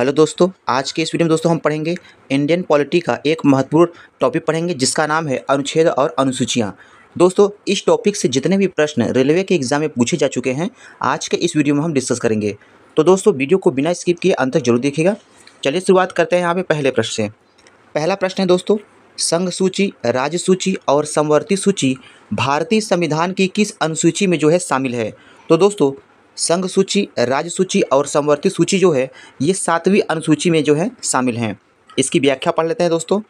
hello दोस्तों आज के इस वीडियो में दोस्तों हम पढ़ेंगे इंडियन पॉलिटी का एक महत्वपूर्ण टॉपिक पढ़ेंगे जिसका नाम है अनुच्छेद और अनुसूचियाँ दोस्तों इस टॉपिक से जितने भी प्रश्न रेलवे के एग्जाम में पूछे जा चुके हैं आज के इस वीडियो में हम डिस्कस करेंगे तो दोस्तों वीडियो को बिना स्किप किए अंत तक जरूर देखेगा चलिए शुरुआत करते हैं यहाँ पे पहले प्रश्न से पहला प्रश्न है दोस्तों संघ सूची राज्य सूची और समवर्ती सूची भारतीय संविधान की किस अनुसूची में जो है शामिल है तो दोस्तों संघ सूची राज्य सूची और समवर्ती सूची जो है ये सातवीं अनुसूची में जो है शामिल हैं इसकी व्याख्या पढ़ लेते हैं दोस्तों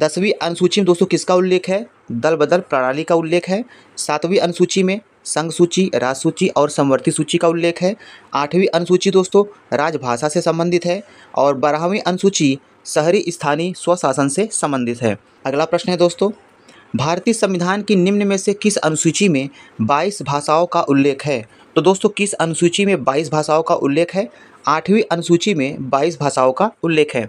दसवीं अनुसूची में दोस्तों किसका उल्लेख है दल बदल प्रणाली का उल्लेख है सातवीं अनुसूची में संघ सूची राज सूची और समवर्ती सूची का उल्लेख है आठवीं अनुसूची दोस्तों राजभाषा से संबंधित है और बारहवीं अनुसूची शहरी स्थानीय स्वशासन से संबंधित है अगला प्रश्न है दोस्तों भारतीय संविधान की निम्न में से किस अनुसूची में 22 भाषाओं का उल्लेख है तो दोस्तों किस अनुसूची में 22 भाषाओं का उल्लेख है आठवीं अनुसूची में 22 भाषाओं का उल्लेख है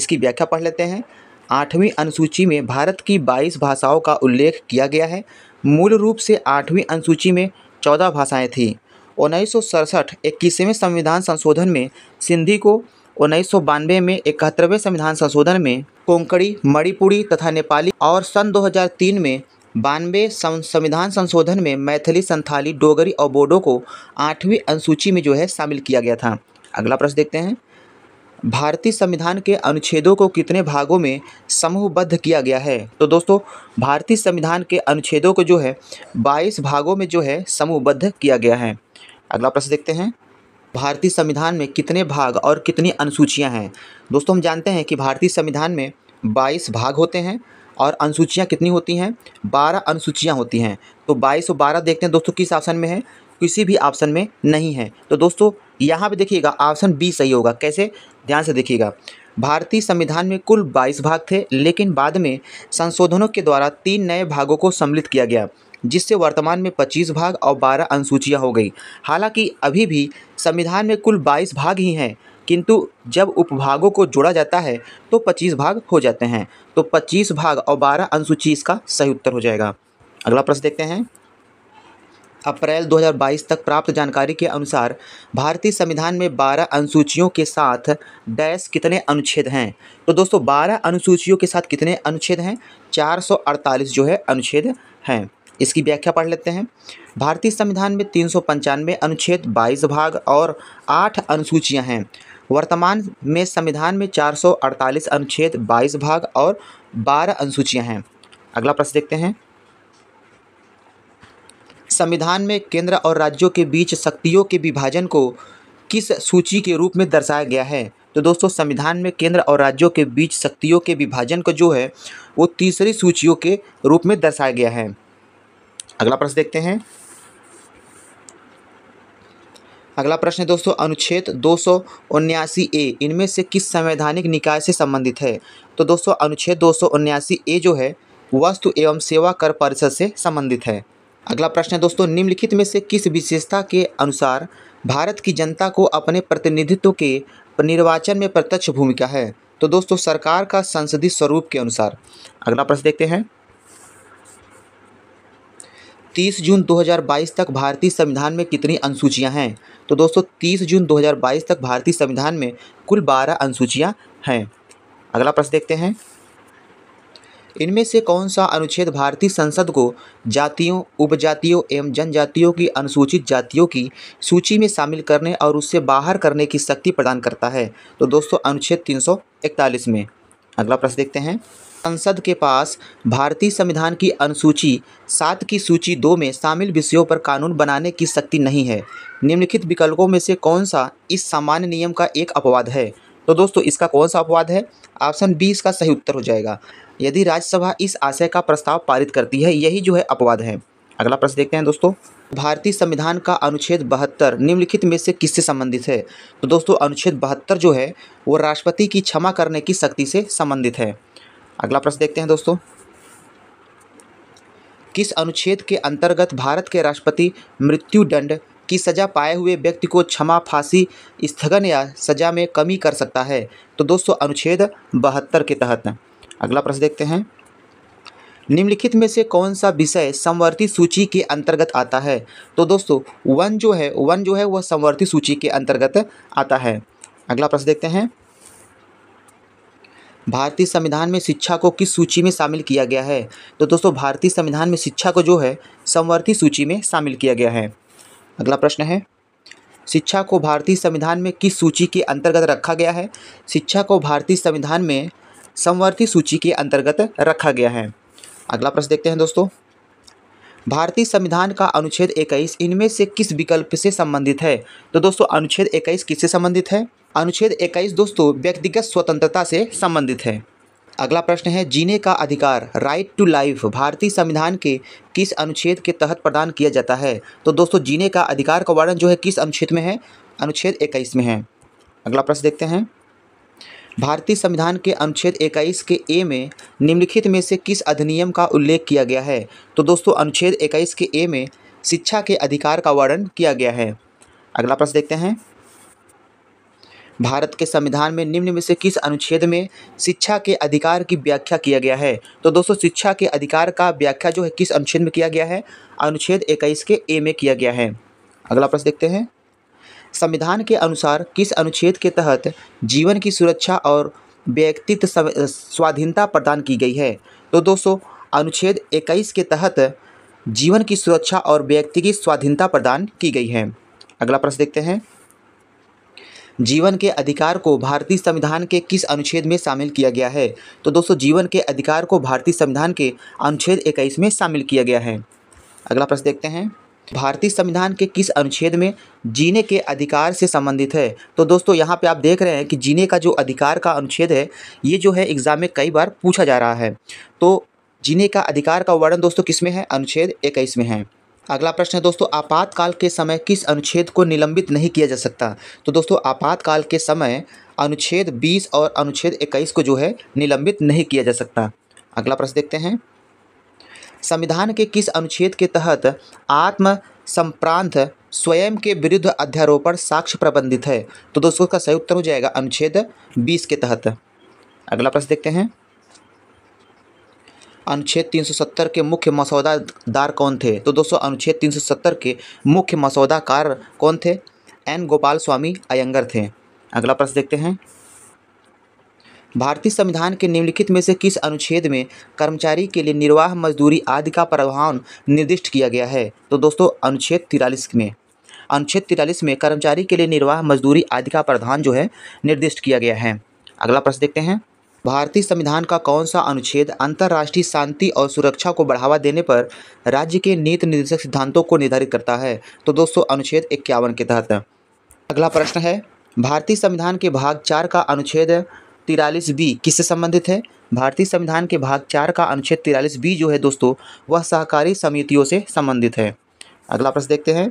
इसकी व्याख्या पढ़ लेते हैं आठवीं अनुसूची में भारत की बाईस भाषाओं का उल्लेख किया गया है मूल रूप से आठवीं अनुसूची में चौदह भाषाएँ थीं उन्नीस सौ सड़सठ इक्कीसवें संविधान संशोधन में सिंधी को उन्नीस सौ बानवे में इकहत्तरवें संविधान संशोधन में कोंकणी मणिपुरी तथा नेपाली और सन 2003 में बानवे संविधान संशोधन में मैथिली संथाली डोगरी और बोडो को आठवीं अनुसूची में जो है शामिल किया गया था अगला प्रश्न देखते हैं भारतीय संविधान के अनुच्छेदों को कितने भागों में समूहबद्ध किया गया है तो दोस्तों भारतीय संविधान के अनुच्छेदों को जो है 22 भागों में जो है समूहबद्ध किया गया है अगला प्रश्न देखते हैं भारतीय संविधान में कितने भाग और कितनी अनुसूचियां हैं दोस्तों हम जानते हैं कि भारतीय संविधान में 22 भाग होते हैं और अनुसूचियाँ कितनी होती हैं बारह अनुसूचियाँ होती हैं तो बाईस और बारह देखते हैं दोस्तों किस ऑप्शन में है किसी भी ऑप्शन में नहीं है तो दोस्तों यहाँ पर देखिएगा ऑप्शन बी सही होगा कैसे ध्यान से देखिएगा भारतीय संविधान में कुल 22 भाग थे लेकिन बाद में संशोधनों के द्वारा तीन नए भागों को सम्मिलित किया गया जिससे वर्तमान में 25 भाग और 12 अनुसूचियां हो गई हालांकि अभी भी संविधान में कुल 22 भाग ही हैं किंतु जब उपभागों को जोड़ा जाता है तो पच्चीस भाग हो जाते हैं तो पच्चीस भाग और बारह अनुसूची इसका सही उत्तर हो जाएगा अगला प्रश्न देखते हैं अप्रैल 2022 तक प्राप्त जानकारी के अनुसार भारतीय संविधान में 12 अनुसूचियों के साथ डैश कितने अनुच्छेद हैं तो दोस्तों 12 अनुसूचियों के साथ कितने अनुच्छेद हैं 448 जो है अनुच्छेद हैं इसकी व्याख्या पढ़ लेते हैं भारतीय संविधान में तीन अनुच्छेद 22 भाग और आठ अनुसूचियाँ हैं वर्तमान में संविधान में 448 अनुच्छेद 22 भाग और 12 अनुसूचियां हैं अगला प्रश्न देखते हैं संविधान में केंद्र और राज्यों के बीच शक्तियों के विभाजन को किस सूची के रूप में दर्शाया गया है तो दोस्तों संविधान में केंद्र और राज्यों के बीच शक्तियों के विभाजन को जो है वो तीसरी सूचियों के रूप में दर्शाया गया है अगला प्रश्न देखते हैं अगला प्रश्न है दोस्तों अनुच्छेद दो ए इनमें से किस संवैधानिक निकाय से संबंधित है तो दोस्तों अनुच्छेद दो ए जो है वस्तु एवं सेवा कर परिषद से संबंधित है अगला प्रश्न है दोस्तों निम्नलिखित में से किस विशेषता के अनुसार भारत की जनता को अपने प्रतिनिधित्व के निर्वाचन में प्रत्यक्ष भूमिका है तो दोस्तों सरकार का संसदीय स्वरूप के अनुसार अगला प्रश्न देखते हैं 30 जून 2022 तक भारतीय संविधान में कितनी अनुसूचियां हैं तो दोस्तों तीस जून दो तक भारतीय संविधान में कुल बारह अनुसूचियाँ हैं अगला प्रश्न देखते हैं इनमें से कौन सा अनुच्छेद भारतीय संसद को जातियों उपजातियों एवं जनजातियों की अनुसूचित जातियों की सूची में शामिल करने और उससे बाहर करने की शक्ति प्रदान करता है तो दोस्तों अनुच्छेद 341 में अगला प्रश्न देखते हैं संसद के पास भारतीय संविधान की अनुसूची सात की सूची दो में शामिल विषयों पर कानून बनाने की शक्ति नहीं है निम्नलिखित विकल्पों में से कौन सा इस सामान्य नियम का एक अपवाद है तो दोस्तों इसका कौन सा अपवाद है ऑप्शन बी इसका सही उत्तर हो जाएगा यदि राज्यसभा इस आशय का प्रस्ताव पारित करती है यही जो है अपवाद है अगला प्रश्न देखते हैं दोस्तों भारतीय संविधान का अनुच्छेद बहत्तर निम्नलिखित में से किससे संबंधित है तो दोस्तों अनुच्छेद बहत्तर जो है वो राष्ट्रपति की क्षमा करने की शक्ति से संबंधित है अगला प्रश्न देखते हैं दोस्तों किस अनुच्छेद के अंतर्गत भारत के राष्ट्रपति मृत्यु दंड की सज़ा पाए हुए व्यक्ति को क्षमा फांसी स्थगन या सज़ा में कमी कर सकता है तो दोस्तों अनुच्छेद बहत्तर के तहत अगला प्रश्न देखते हैं निम्नलिखित में से कौन सा विषय संवर्ती सूची के अंतर्गत आता है तो दोस्तों वन जो है वन जो है वह संवर्ती सूची के अंतर्गत आता है अगला प्रश्न देखते हैं भारतीय संविधान में शिक्षा को किस सूची में शामिल किया गया है तो दोस्तों भारतीय संविधान में शिक्षा को जो है संवर्ती सूची में शामिल किया गया है अगला प्रश्न है शिक्षा को भारतीय संविधान में किस सूची के अंतर्गत रखा गया है शिक्षा को भारतीय संविधान में समवर्ती सूची के अंतर्गत रखा गया है अगला प्रश्न देखते हैं दोस्तों भारतीय संविधान का अनुच्छेद इक्कीस इनमें से किस विकल्प से संबंधित है तो दोस्तों अनुच्छेद इक्कीस किससे संबंधित है अनुच्छेद इक्कीस दोस्तों व्यक्तिगत स्वतंत्रता से संबंधित है अगला प्रश्न है जीने का अधिकार राइट टू लाइफ भारतीय संविधान के किस अनुच्छेद के तहत प्रदान किया जाता है तो दोस्तों जीने का अधिकार का वर्णन जो है किस अनुच्छेद में है अनुच्छेद इक्कीस में है अगला प्रश्न देखते हैं भारतीय संविधान के अनुच्छेद इक्कीस के ए में निम्नलिखित में से किस अधिनियम का उल्लेख किया गया है तो दोस्तों अनुच्छेद इक्कीस के ए में शिक्षा के अधिकार का वर्णन किया गया है अगला प्रश्न देखते हैं भारत के संविधान में निम्न में से किस अनुच्छेद में शिक्षा के अधिकार की व्याख्या किया गया है तो दोस्तों शिक्षा के अधिकार का व्याख्या जो है किस अनुच्छेद में किया गया है अनुच्छेद इक्कीस के ए में किया गया है अगला प्रश्न देखते हैं संविधान के अनुसार किस अनुच्छेद के तहत जीवन की सुरक्षा और व्यक्तित्व स्वाधीनता प्रदान की गई है तो दोस्तों अनुच्छेद इक्कीस के तहत जीवन की सुरक्षा और व्यक्ति की स्वाधीनता प्रदान की गई है अगला प्रश्न देखते हैं जीवन के अधिकार को भारतीय संविधान के किस अनुच्छेद में शामिल किया गया है तो दोस्तों जीवन के अधिकार को भारतीय संविधान के अनुच्छेद इक्कीस में शामिल किया गया है अगला प्रश्न देखते हैं भारतीय संविधान के किस अनुच्छेद में जीने के अधिकार से संबंधित है तो दोस्तों यहाँ पे आप देख रहे हैं कि जीने का जो अधिकार का अनुच्छेद है ये जो है एग्ज़ाम में कई बार पूछा जा रहा है तो जीने का अधिकार का वर्णन दोस्तों किस में है अनुच्छेद इक्कीस में है अगला प्रश्न है दोस्तों आपातकाल के समय किस अनुच्छेद को निलंबित नहीं किया जा सकता तो दोस्तों आपातकाल के समय अनुच्छेद 20 और अनुच्छेद 21 को जो है निलंबित नहीं किया जा सकता अगला प्रश्न देखते हैं संविधान के किस अनुच्छेद के तहत आत्म संप्रांत स्वयं के विरुद्ध अध्यारोपण साक्ष्य प्रबंधित है तो दोस्तों का सही उत्तर हो जाएगा अनुच्छेद 20 के तहत अगला प्रश्न देखते हैं अनुच्छेद 370 के मुख्य मसौदादार कौन थे तो दोस्तों अनुच्छेद 370 के मुख्य मसौदाकार कौन थे एन गोपाल स्वामी अयंगर थे अगला प्रश्न देखते हैं भारतीय संविधान के निम्नलिखित में से किस अनुच्छेद में कर्मचारी के लिए निर्वाह मजदूरी आदि का प्रावधान निर्दिष्ट किया गया है तो दोस्तों अनुच्छेद तिरालीस में अनुच्छेद तिरालीस में कर्मचारी के लिए निर्वाह मजदूरी आदि का प्रावधान जो है निर्दिष्ट किया गया है अगला प्रश्न देखते हैं भारतीय संविधान का कौन सा अनुच्छेद अंतर्राष्ट्रीय शांति और सुरक्षा को बढ़ावा देने पर राज्य के नीति निर्देशक सिद्धांतों को निर्धारित करता है तो दोस्तों अनुच्छेद इक्यावन के तहत अगला प्रश्न है भारतीय संविधान के भाग चार का अनुच्छेद तिरालीस बी किससे संबंधित है भारतीय संविधान के भाग चार का अनुच्छेद तिरालीस बी जो है दोस्तों वह सहकारी समितियों से संबंधित है अगला प्रश्न देखते हैं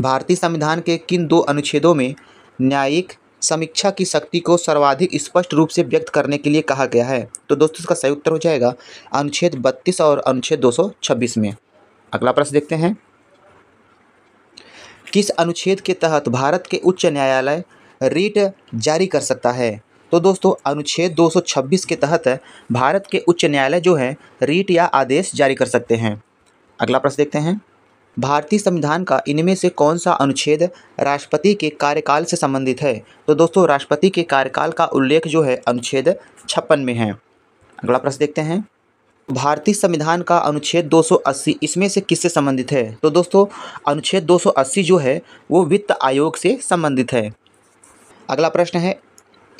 भारतीय संविधान के किन दो अनुच्छेदों में न्यायिक समीक्षा की शक्ति को सर्वाधिक स्पष्ट रूप से व्यक्त करने के लिए कहा गया है तो दोस्तों इसका सही उत्तर हो जाएगा अनुच्छेद बत्तीस और अनुच्छेद 226 में अगला प्रश्न देखते हैं किस अनुच्छेद के तहत भारत के उच्च न्यायालय रीट जारी कर सकता है तो दोस्तों अनुच्छेद 226 के तहत भारत के उच्च न्यायालय जो है रीट या आदेश जारी कर सकते हैं अगला प्रश्न देखते हैं भारतीय संविधान का इनमें से कौन सा अनुच्छेद राष्ट्रपति के कार्यकाल से संबंधित है तो दोस्तों राष्ट्रपति के कार्यकाल का उल्लेख जो है अनुच्छेद छप्पन में है अगला प्रश्न देखते हैं भारतीय संविधान का अनुच्छेद 280 इसमें से किससे संबंधित है तो दोस्तों अनुच्छेद 280 जो है वो वित्त आयोग से संबंधित है अगला प्रश्न है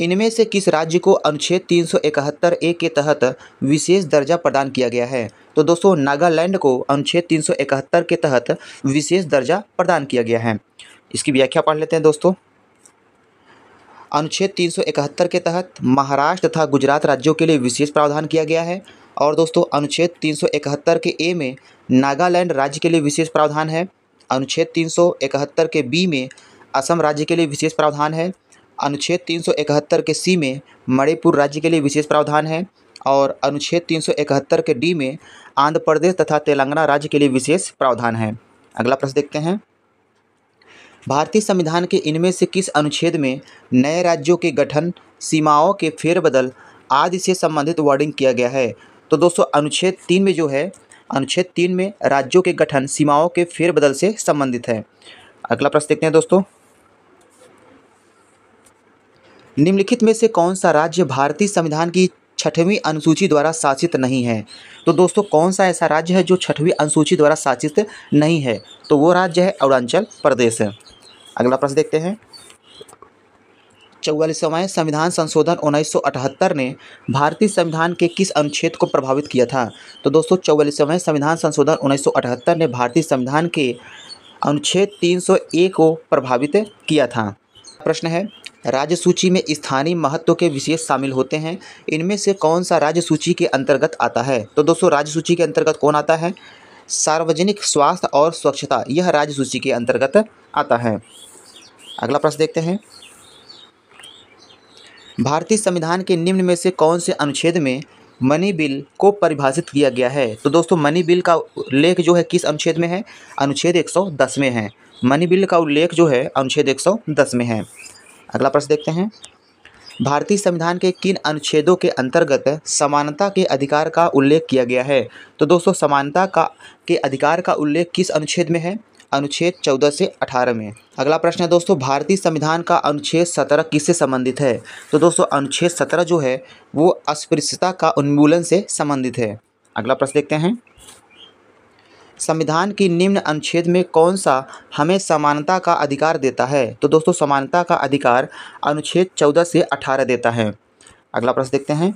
इनमें से किस राज्य को अनुच्छेद तीन ए के तहत विशेष दर्जा प्रदान किया गया है तो दोस्तों नागालैंड को अनुच्छेद तीन के तहत विशेष दर्जा प्रदान किया गया है इसकी व्याख्या पढ़ लेते हैं दोस्तों अनुच्छेद तीन के तहत महाराष्ट्र तथा गुजरात राज्यों के लिए विशेष प्रावधान किया गया है और दोस्तों अनुच्छेद तीन के ए में नागालैंड राज्य के लिए विशेष प्रावधान है अनुच्छेद तीन के बी में असम राज्य के लिए विशेष प्रावधान है अनुच्छेद 371 के सी में मणिपुर राज्य के लिए विशेष प्रावधान है और अनुच्छेद 371 के डी में आंध्र प्रदेश तथा तेलंगाना राज्य के लिए विशेष प्रावधान है अगला प्रश्न देखते हैं भारतीय संविधान के इनमें से किस अनुच्छेद में नए राज्यों के गठन सीमाओं के फेरबदल आदि से संबंधित वर्डिंग किया गया है तो दोस्तों अनुच्छेद तीन में जो है अनुच्छेद तीन में राज्यों के गठन सीमाओं के फेरबदल से संबंधित है अगला प्रश्न देखते हैं दोस्तों निम्नलिखित में से कौन सा राज्य भारतीय संविधान की छठवीं अनुसूची द्वारा शासित नहीं है तो दोस्तों कौन सा ऐसा राज्य है जो छठवीं अनुसूची द्वारा शासित नहीं है तो वो राज्य है अरुणाचल प्रदेश है अगला प्रश्न देखते हैं चौवालीसवां संविधान संशोधन 1978 ने भारतीय संविधान के किस अनुच्छेद को प्रभावित किया था तो दोस्तों चौवालीसवें संविधान संशोधन 1978 ने भारतीय संविधान के अनुच्छेद 301 को प्रभावित किया था प्रश्न है राज्य सूची में स्थानीय महत्व के विशेष शामिल होते हैं इनमें से कौन सा राज्य सूची के अंतर्गत आता है तो दोस्तों राज्य सूची के अंतर्गत कौन आता है सार्वजनिक स्वास्थ्य और स्वच्छता यह राज्य सूची के अंतर्गत आता है अगला प्रश्न देखते हैं भारतीय संविधान के निम्न में से कौन से अनुच्छेद में मनी बिल को परिभाषित किया गया है तो दोस्तों मनी बिल का उल्लेख जो है किस अनुच्छेद में है अनुच्छेद 110 में है मनी बिल का उल्लेख जो है अनुच्छेद 110 में है अगला प्रश्न देखते हैं भारतीय संविधान के किन अनुच्छेदों के अंतर्गत समानता के अधिकार का उल्लेख किया गया है तो दोस्तों समानता का के अधिकार का उल्लेख किस अनुच्छेद में है अनुच्छेद 14 से 18 में अगला प्रश्न है दोस्तों भारतीय संविधान का अनुच्छेद 17 किससे संबंधित है तो दोस्तों अनुच्छेद 17 जो है वो अस्पृश्यता का उन्मूलन से संबंधित है अगला प्रश्न देखते हैं संविधान की निम्न अनुच्छेद में कौन सा हमें समानता का अधिकार देता है तो दोस्तों समानता का अधिकार अनुच्छेद चौदह से अठारह देता है अगला प्रश्न देखते हैं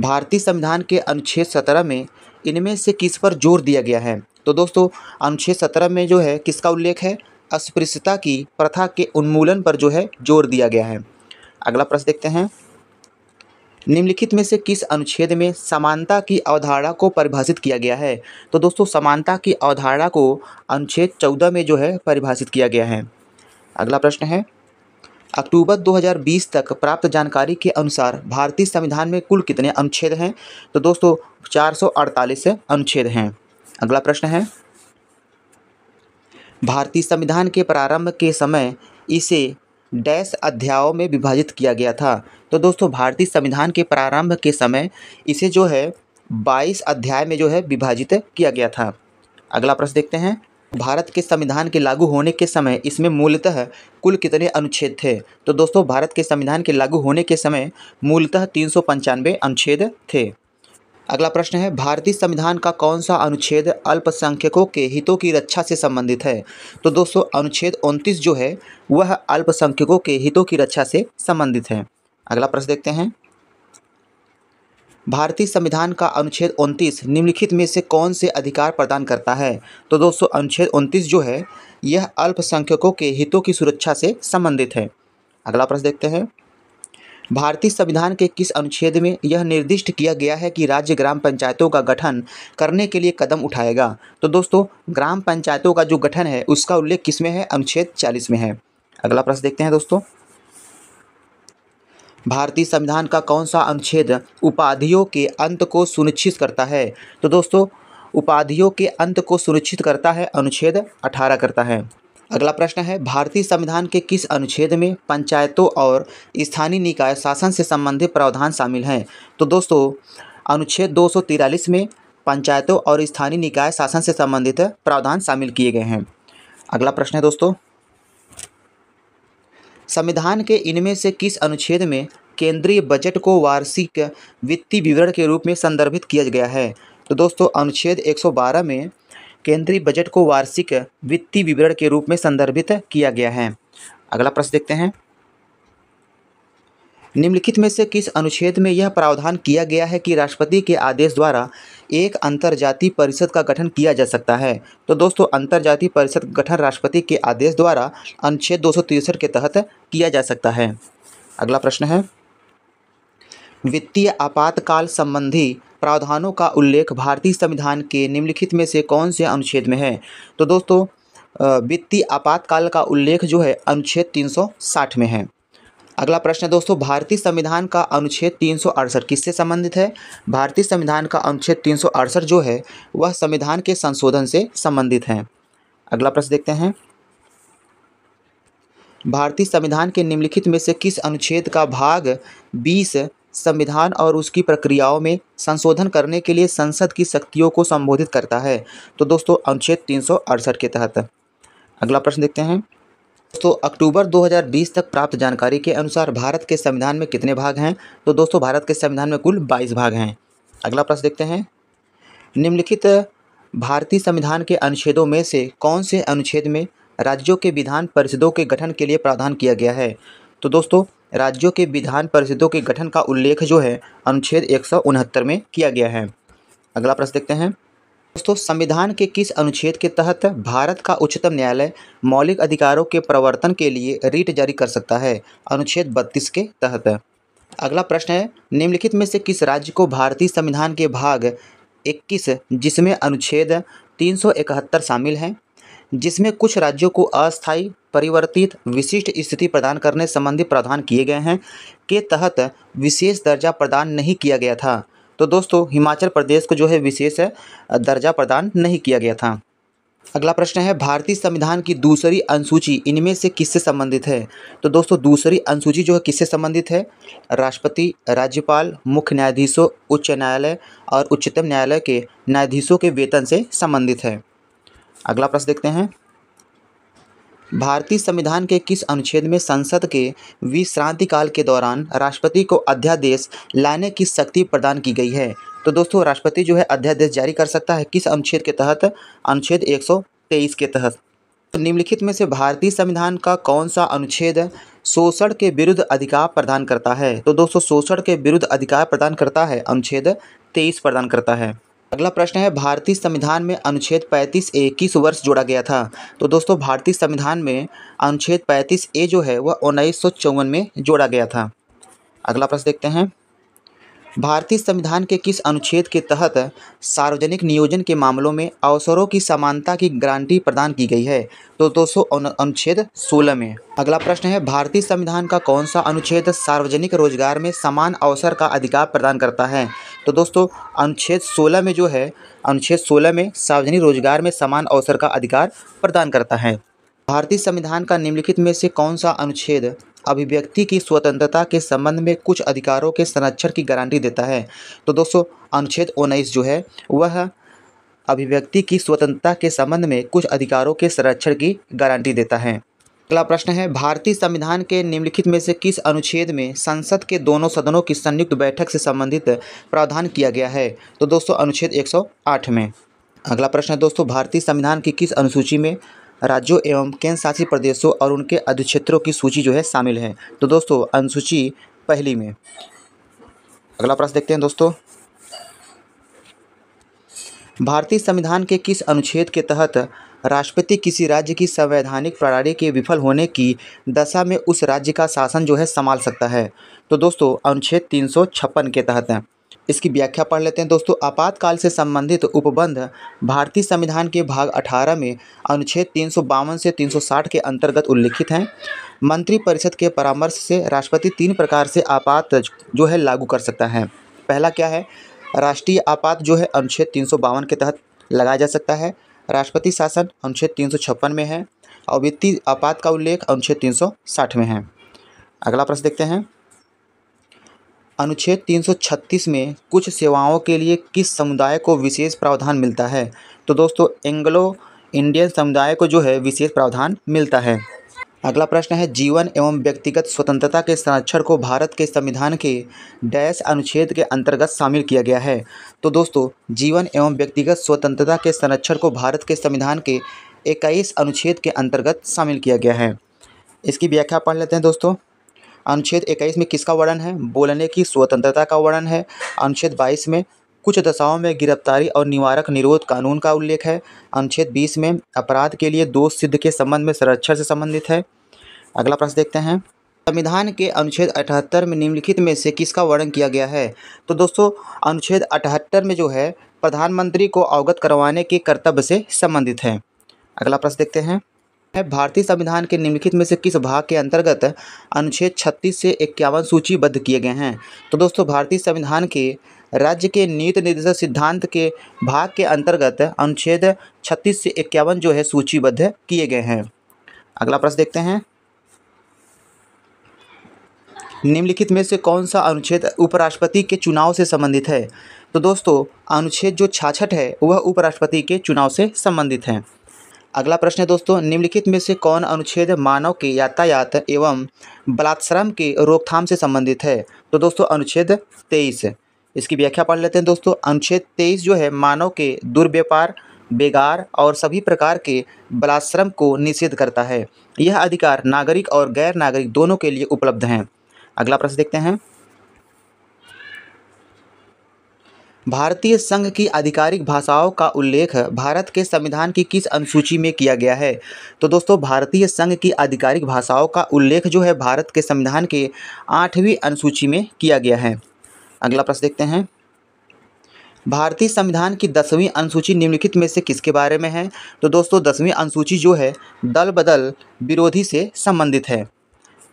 भारतीय संविधान के अनुच्छेद सत्रह में इनमें से किस पर जोर दिया गया है तो दोस्तों अनुच्छेद सत्रह में जो है किसका उल्लेख है अस्पृश्यता की प्रथा के उन्मूलन पर जो है जोर दिया गया है अगला प्रश्न देखते हैं निम्नलिखित में से किस अनुच्छेद में समानता की अवधारणा को परिभाषित किया गया है तो दोस्तों समानता की अवधारणा को अनुच्छेद चौदह में जो है परिभाषित किया गया है अगला प्रश्न है अक्टूबर 2020 तक प्राप्त जानकारी के अनुसार भारतीय संविधान में कुल कितने अनुच्छेद हैं तो दोस्तों चार अनुच्छेद हैं अगला प्रश्न है भारतीय संविधान के प्रारंभ के समय इसे डैश अध्यायों में विभाजित किया गया था तो दोस्तों भारतीय संविधान के प्रारंभ के समय इसे जो है 22 अध्याय में जो है विभाजित किया गया था अगला प्रश्न देखते हैं भारत के संविधान के लागू होने के समय इसमें मूलतः कुल कितने अनुच्छेद थे तो दोस्तों भारत के संविधान के लागू होने के समय मूलतः तीन अनुच्छेद थे अगला प्रश्न है भारतीय संविधान का कौन सा अनुच्छेद अल्पसंख्यकों के हितों की रक्षा से संबंधित है तो दोस्तों अनुच्छेद उनतीस जो है वह अल्पसंख्यकों के हितों की रक्षा से संबंधित है अगला प्रश्न देखते हैं भारतीय संविधान का अनुच्छेद उनतीस निम्नलिखित में से कौन से अधिकार प्रदान करता है तो दोस्तों अनुच्छेद उनतीस जो है यह अल्पसंख्यकों के हितों की सुरक्षा से संबंधित है अगला प्रश्न देखते हैं भारतीय संविधान के किस अनुच्छेद में यह निर्दिष्ट किया गया है कि राज्य ग्राम पंचायतों का गठन करने के लिए कदम उठाएगा तो दोस्तों ग्राम पंचायतों का जो गठन है उसका उल्लेख किस में है अनुच्छेद चालीस में है अगला प्रश्न देखते हैं दोस्तों भारतीय संविधान का कौन सा अनुच्छेद उपाधियों के अंत को सुनिश्चित करता है तो दोस्तों उपाधियों के अंत को सुनिश्चित करता है अनुच्छेद 18 करता है अगला प्रश्न है भारतीय संविधान के किस अनुच्छेद में पंचायतों और स्थानीय निकाय शासन से संबंधित प्रावधान शामिल हैं तो दोस्तों अनुच्छेद दो में पंचायतों और स्थानीय निकाय शासन से संबंधित प्रावधान शामिल किए गए हैं अगला प्रश्न है दोस्तों संविधान के इनमें से किस अनुच्छेद में केंद्रीय बजट को वार्षिक वित्तीय विवरण के रूप में संदर्भित किया गया है तो दोस्तों अनुच्छेद 112 में केंद्रीय बजट को वार्षिक वित्तीय विवरण के रूप में संदर्भित किया गया है अगला प्रश्न देखते हैं निम्नलिखित में से किस अनुच्छेद में यह प्रावधान किया गया है कि राष्ट्रपति के आदेश द्वारा एक अंतरजातीय परिषद का गठन किया जा सकता है तो दोस्तों अंतरजातीय परिषद गठन राष्ट्रपति के आदेश द्वारा अनुच्छेद दो के तहत किया जा सकता है अगला प्रश्न है वित्तीय आपातकाल संबंधी प्रावधानों का उल्लेख भारतीय संविधान के निम्नलिखित में से कौन से अनुच्छेद में है तो दोस्तों वित्तीय आपातकाल का उल्लेख जो है अनुच्छेद 360 में है अगला प्रश्न है दोस्तों भारतीय संविधान का अनुच्छेद तीन किससे संबंधित है भारतीय संविधान का अनुच्छेद तीन जो है वह संविधान के संशोधन से संबंधित है अगला प्रश्न देखते हैं भारतीय संविधान के निम्नलिखित में से किस अनुच्छेद का भाग बीस संविधान और उसकी प्रक्रियाओं में संशोधन करने के लिए संसद की शक्तियों को संबोधित करता है तो दोस्तों अनुच्छेद तीन के तहत अगला प्रश्न देखते हैं दोस्तों अक्टूबर 2020 तक प्राप्त जानकारी के अनुसार भारत के संविधान में कितने भाग हैं तो दोस्तों भारत के संविधान में कुल 22 भाग हैं अगला प्रश्न देखते हैं निम्नलिखित भारतीय संविधान के अनुच्छेदों में से कौन से अनुच्छेद में राज्यों के विधान परिषदों के गठन के लिए प्रावधान किया गया है तो दोस्तों राज्यों के विधान परिषदों के गठन का उल्लेख जो है अनुच्छेद एक में किया गया है अगला प्रश्न देखते हैं दोस्तों संविधान के किस अनुच्छेद के तहत भारत का उच्चतम न्यायालय मौलिक अधिकारों के प्रवर्तन के लिए रीट जारी कर सकता है अनुच्छेद 32 के तहत अगला प्रश्न है निम्नलिखित में से किस राज्य को भारतीय संविधान के भाग 21 जिसमें अनुच्छेद 371 शामिल हैं जिसमें कुछ राज्यों को अस्थायी परिवर्तित विशिष्ट स्थिति प्रदान करने संबंधी प्रावधान किए गए हैं के तहत विशेष दर्जा प्रदान नहीं किया गया था तो दोस्तों हिमाचल प्रदेश को जो है विशेष दर्जा प्रदान नहीं किया गया था अगला प्रश्न है भारतीय संविधान की दूसरी अनुसूची इनमें से किससे संबंधित है तो दोस्तों दूसरी अनुसूची जो है किससे संबंधित है राष्ट्रपति राज्यपाल मुख्य न्यायाधीशों उच्च न्यायालय और उच्चतम न्यायालय के न्यायाधीशों के वेतन से संबंधित है अगला प्रश्न देखते हैं भारतीय संविधान के किस अनुच्छेद में संसद के विश्रांति काल के दौरान राष्ट्रपति को अध्यादेश लाने की शक्ति प्रदान की गई है तो दोस्तों राष्ट्रपति जो है अध्यादेश जारी कर सकता है किस अनुच्छेद के तहत अनुच्छेद 123 के तहत तो निम्नलिखित में से भारतीय संविधान का कौन सा अनुच्छेद शोषण के विरुद्ध अधिकार प्रदान करता है तो दोस्तों शोषण के विरुद्ध अधिकार प्रदान करता है अनुच्छेद तेईस प्रदान करता है अगला प्रश्न है भारतीय संविधान में अनुच्छेद 35 ए किस वर्ष जोड़ा गया था तो दोस्तों भारतीय संविधान में अनुच्छेद 35 ए जो है वह उन्नीस में जोड़ा गया था अगला प्रश्न देखते हैं भारतीय संविधान के किस अनुच्छेद के तहत सार्वजनिक नियोजन के मामलों में अवसरों की समानता की गारंटी प्रदान की गई है तो दो सौ अनुच्छेद सोलह में अगला प्रश्न है भारतीय संविधान का कौन सा अनुच्छेद सार्वजनिक रोजगार में समान अवसर का अधिकार प्रदान करता है तो दोस्तों अनुच्छेद 16 में जो है अनुच्छेद 16 में सार्वजनिक रोजगार में समान अवसर का अधिकार प्रदान करता है भारतीय संविधान का निम्नलिखित में से कौन सा अनुच्छेद अभिव्यक्ति की स्वतंत्रता के संबंध में कुछ अधिकारों के संरक्षण की गारंटी देता है तो दोस्तों अनुच्छेद उन्नीस जो है वह अभिव्यक्ति की स्वतंत्रता के संबंध में कुछ अधिकारों के संरक्षण की गारंटी देता है अगला प्रश्न है भारतीय संविधान के निम्नलिखित में से किस अनुच्छेद में संसद के दोनों सदनों की संयुक्त बैठक से संबंधित प्रावधान किया गया है तो दोस्तों अनुच्छेद 108 में अगला प्रश्न है दोस्तों भारतीय संविधान की किस अनुसूची में राज्यों एवं केंद्र शासित प्रदेशों और उनके अधिक्षेत्रों की सूची जो है शामिल है तो दोस्तों अनुसूची पहली में अगला प्रश्न देखते हैं दोस्तों भारतीय संविधान के किस अनुच्छेद के तहत राष्ट्रपति किसी राज्य की संवैधानिक प्रणाली के विफल होने की दशा में उस राज्य का शासन जो है संभाल सकता है तो दोस्तों अनुच्छेद तीन के तहत इसकी व्याख्या पढ़ लेते हैं दोस्तों आपातकाल से संबंधित उपबंध भारतीय संविधान के भाग 18 में अनुच्छेद तीन से 360 के अंतर्गत उल्लिखित हैं मंत्रिपरिषद के परामर्श से राष्ट्रपति तीन प्रकार से आपात जो है लागू कर सकता है पहला क्या है राष्ट्रीय आपात जो है अनुच्छेद तीन के तहत लगाया जा सकता है राष्ट्रपति शासन अनुच्छेद तीन में है और वित्तीय आपात का उल्लेख अनुच्छेद तीन में है अगला प्रश्न देखते हैं अनुच्छेद 336 में कुछ सेवाओं के लिए किस समुदाय को विशेष प्रावधान मिलता है तो दोस्तों एंग्लो इंडियन समुदाय को जो है विशेष प्रावधान मिलता है अगला प्रश्न है जीवन एवं व्यक्तिगत स्वतंत्रता के संरक्षण को भारत के संविधान के डैश अनुच्छेद के अंतर्गत शामिल किया गया है तो दोस्तों जीवन एवं व्यक्तिगत स्वतंत्रता के संरक्षण को भारत के संविधान के इक्कीस अनुच्छेद के अंतर्गत शामिल किया गया है इसकी व्याख्या पढ़ लेते हैं दोस्तों अनुच्छेद इक्कीस में किसका वर्णन है बोलने की स्वतंत्रता का वर्णन है अनुच्छेद बाईस में कुछ दशाओं में गिरफ्तारी और निवारक निरोध कानून का उल्लेख है अनुच्छेद बीस में अपराध के लिए दोष सिद्ध के संबंध में संरक्षण से संबंधित है अगला प्रश्न देखते हैं संविधान के अनुच्छेद अठहत्तर में निम्नलिखित में से किसका वर्णन किया गया है तो दोस्तों अनुच्छेद अठहत्तर में जो है प्रधानमंत्री को अवगत करवाने के कर्तव्य से संबंधित है अगला प्रश्न देखते हैं भारतीय संविधान के निम्नलिखित में से किस भाग के अंतर्गत अनुच्छेद 36 से इक्यावन सूचीबद्ध किए गए हैं तो दोस्तों भारतीय संविधान के राज्य के नीति निर्देशक सिद्धांत के भाग के अंतर्गत अनुच्छेद 36 से इक्यावन जो है सूचीबद्ध किए गए हैं अगला प्रश्न देखते हैं निम्नलिखित में से कौन सा अनुच्छेद उपराष्ट्रपति के चुनाव से संबंधित है तो दोस्तों अनुच्छेद जो छाछठ है वह उपराष्ट्रपति के चुनाव से संबंधित है अगला प्रश्न है दोस्तों निम्नलिखित में से कौन अनुच्छेद मानव के यातायात एवं बलात्श्रम के रोकथाम से संबंधित है तो दोस्तों अनुच्छेद तेईस इसकी व्याख्या पढ़ लेते हैं दोस्तों अनुच्छेद तेईस जो है मानव के दुर्व्यापार बेगार और सभी प्रकार के बलाश्रम को निषेध करता है यह अधिकार नागरिक और गैर नागरिक दोनों के लिए उपलब्ध हैं अगला प्रश्न देखते हैं भारतीय संघ की आधिकारिक भाषाओं का उल्लेख भारत के संविधान की किस अनुसूची में किया गया है तो दोस्तों भारतीय संघ की आधिकारिक भाषाओं का उल्लेख जो है भारत के संविधान के आठवीं अनुसूची में किया गया है अगला प्रश्न देखते हैं भारतीय संविधान की दसवीं अनुसूची निम्नलिखित में से किसके बारे में है तो दोस्तों दसवीं अनुसूची जो है दल बदल विरोधी से संबंधित है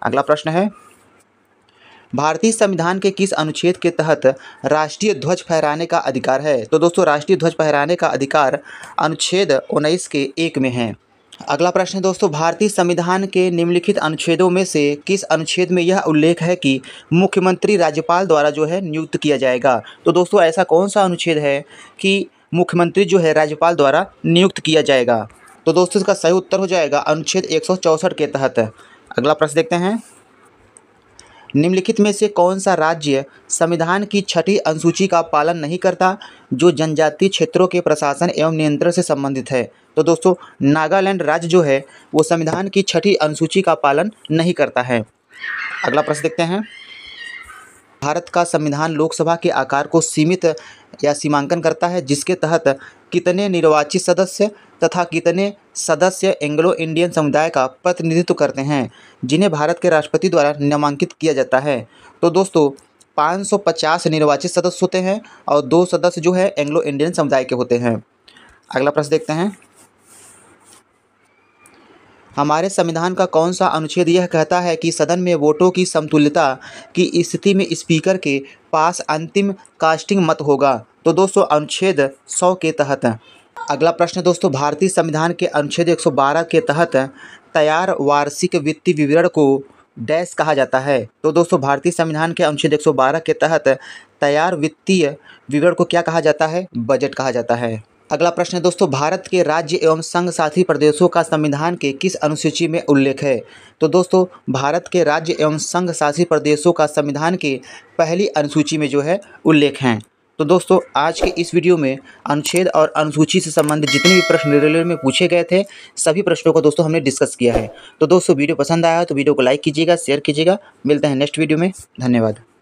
अगला प्रश्न है भारतीय संविधान के किस अनुच्छेद के तहत राष्ट्रीय ध्वज फहराने का अधिकार है तो दोस्तों राष्ट्रीय ध्वज फहराने का अधिकार अनुच्छेद उन्नीस के एक में है अगला प्रश्न है दोस्तों भारतीय संविधान के निम्नलिखित अनुच्छेदों में से किस अनुच्छेद में यह उल्लेख है कि मुख्यमंत्री राज्यपाल द्वारा जो है नियुक्त किया जाएगा तो दोस्तों ऐसा कौन सा अनुच्छेद है कि मुख्यमंत्री जो है राज्यपाल द्वारा नियुक्त किया जाएगा तो दोस्तों इसका सही उत्तर हो जाएगा अनुच्छेद एक के तहत अगला प्रश्न देखते हैं निम्नलिखित में से कौन सा राज्य संविधान की छठी अनुसूची का पालन नहीं करता जो जनजातीय क्षेत्रों के प्रशासन एवं नियंत्रण से संबंधित है तो दोस्तों नागालैंड राज्य जो है वो संविधान की छठी अनुसूची का पालन नहीं करता है अगला प्रश्न देखते हैं भारत का संविधान लोकसभा के आकार को सीमित या सीमांकन करता है जिसके तहत कितने निर्वाचित सदस्य तथा कितने सदस्य एंग्लो इंडियन समुदाय का प्रतिनिधित्व करते हैं जिन्हें भारत के राष्ट्रपति द्वारा नामांकित किया जाता है तो दोस्तों 550 निर्वाचित सदस्य होते हैं और दो सदस्य जो है एंग्लो इंडियन समुदाय के होते हैं अगला प्रश्न देखते हैं हमारे संविधान का कौन सा अनुच्छेद यह कहता है कि सदन में वोटों की समतुल्यता की स्थिति में स्पीकर के पास अंतिम कास्टिंग मत होगा तो दोस्तों अनुच्छेद सौ के तहत अगला प्रश्न दोस्तों भारतीय संविधान के अनुच्छेद 112 के तहत तैयार वार्षिक वित्तीय विवरण को डैश कहा जाता है तो दोस्तों भारतीय संविधान के अनुच्छेद 112 के तहत तैयार वित्तीय विवरण को क्या कहा जाता है बजट कहा जाता है अगला प्रश्न है दोस्तों भारत के राज्य एवं संघ साथी प्रदेशों का संविधान के किस अनुसूची में उल्लेख है तो दोस्तों भारत के राज्य एवं संघ शासित प्रदेशों का संविधान के पहली अनुसूची में जो है उल्लेख हैं तो दोस्तों आज के इस वीडियो में अनुच्छेद और अनुसूची से संबंधित जितने भी प्रश्न रेलवे में पूछे गए थे सभी प्रश्नों को दोस्तों हमने डिस्कस किया है तो दोस्तों वीडियो पसंद आया तो वीडियो को लाइक कीजिएगा शेयर कीजिएगा मिलते हैं नेक्स्ट वीडियो में धन्यवाद